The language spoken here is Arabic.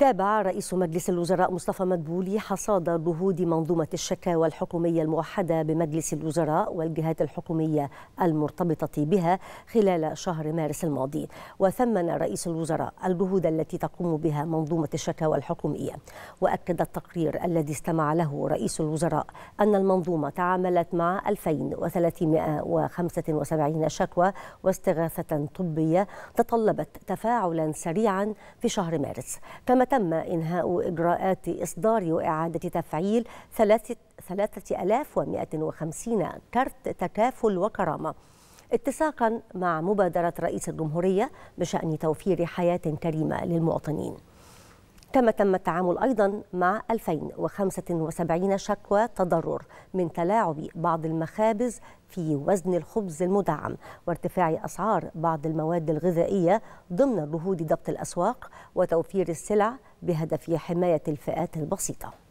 تابع رئيس مجلس الوزراء مصطفى مدبولي حصاد جهود منظومة الشكاوى الحكومية الموحدة بمجلس الوزراء والجهات الحكومية المرتبطة بها خلال شهر مارس الماضي وثمن رئيس الوزراء الجهود التي تقوم بها منظومة الشكاوى الحكومية وأكد التقرير الذي استمع له رئيس الوزراء أن المنظومة تعاملت مع 2375 شكوى واستغاثة طبية تطلبت تفاعلا سريعا في شهر مارس كما تم إنهاء إجراءات إصدار وإعادة تفعيل 3150 كرت تكافل وكرامة اتساقا مع مبادرة رئيس الجمهورية بشأن توفير حياة كريمة للمواطنين كما تم التعامل أيضا مع 2075 شكوى تضرر من تلاعب بعض المخابز في وزن الخبز المدعم وارتفاع أسعار بعض المواد الغذائية ضمن جهود ضبط الأسواق وتوفير السلع بهدف حماية الفئات البسيطة